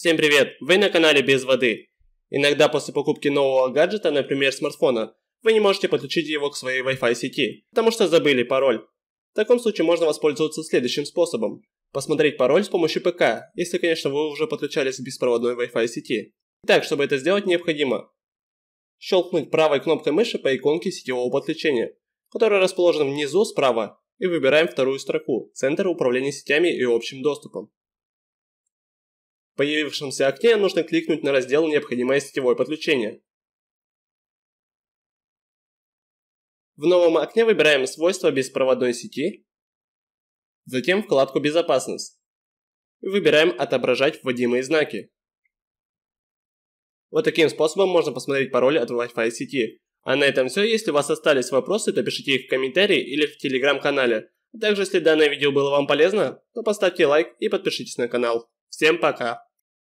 Всем привет! Вы на канале Без воды. Иногда после покупки нового гаджета, например смартфона, вы не можете подключить его к своей Wi-Fi сети, потому что забыли пароль. В таком случае можно воспользоваться следующим способом. Посмотреть пароль с помощью ПК, если, конечно, вы уже подключались к беспроводной Wi-Fi сети. Итак, чтобы это сделать, необходимо щелкнуть правой кнопкой мыши по иконке сетевого подключения, которая расположена внизу справа, и выбираем вторую строку «Центр управления сетями и общим доступом» появившемся окне нужно кликнуть на раздел «Необходимое сетевое подключение». В новом окне выбираем свойства беспроводной сети, затем вкладку «Безопасность» и выбираем «Отображать вводимые знаки». Вот таким способом можно посмотреть пароль от Wi-Fi сети. А на этом все. Если у вас остались вопросы, то пишите их в комментарии или в телеграм-канале. А также, если данное видео было вам полезно, то поставьте лайк и подпишитесь на канал. Всем пока!